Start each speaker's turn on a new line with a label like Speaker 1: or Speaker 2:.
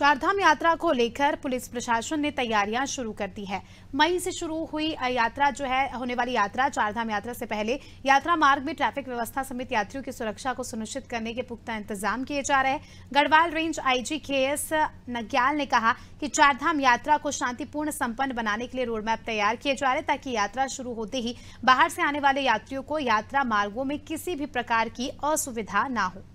Speaker 1: चारधाम यात्रा को लेकर पुलिस प्रशासन ने तैयारियां शुरू कर दी है मई से शुरू हुई यात्रा जो है होने वाली यात्रा चारधाम यात्रा से पहले यात्रा मार्ग में ट्रैफिक व्यवस्था समेत यात्रियों की सुरक्षा को सुनिश्चित करने के पुख्ता इंतजाम किए जा रहे हैं Garhwal range IG K S Nagnyal ने कहा कि चारधाम यात्रा को शांतिपूर्ण संपन्न बनाने के लिए रोड मैप तैयार किए जा रहे ताकि यात्रा शुरू होते ही बाहर से आने वाले यात्रियों को यात्रा मार्गो में किसी भी प्रकार की असुविधा न हो